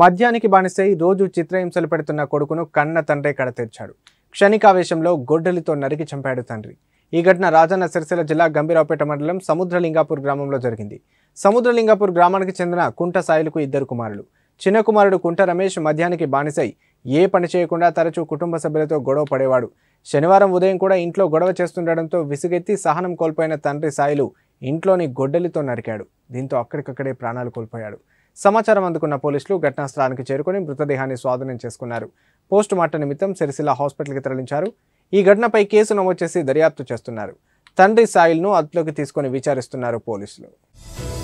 మద్యానికి బానిసై రోజు చిత్రహింసలు పెడుతున్న కొడుకును కన్న తండ్రి కడ కడతెర్చాడు క్షణికావేశంలో గొడ్డలితో నరికి చంపాడు తండ్రి ఈ ఘటన రాజన్న సిరిసిల్ల జిల్లా గంభీరావుపేట మండలం సముద్రలింగాపూర్ గ్రామంలో జరిగింది సముద్రలింగాపూర్ గ్రామానికి చెందిన కుంట సాయిలకు ఇద్దరు కుమారులు చిన్న కుమారుడు కుంట రమేష్ మద్యానికి బానిసై ఏ పని చేయకుండా తరచూ కుటుంబ సభ్యులతో గొడవ పడేవాడు శనివారం ఉదయం కూడా ఇంట్లో గొడవ చేస్తుండడంతో విసుగెత్తి సహనం కోల్పోయిన తండ్రి సాయిలు ఇంట్లోని గొడ్డలితో నరికాడు దీంతో అక్కడికక్కడే ప్రాణాలు కోల్పోయాడు సమాచారం అందుకున్న పోలీసులు ఘటనాస్థలానికి చేరుకుని మృతదేహాన్ని స్వాధీనం చేసుకున్నారు పోస్ట్ మార్టం నిమిత్తం సిరిసిల్ల హాస్పిటల్కి తరలించారు ఈ ఘటనపై కేసు నమోదు చేసి దర్యాప్తు చేస్తున్నారు తండ్రి సాయిల్ను అదుపులోకి తీసుకుని విచారిస్తున్నారు పోలీసులు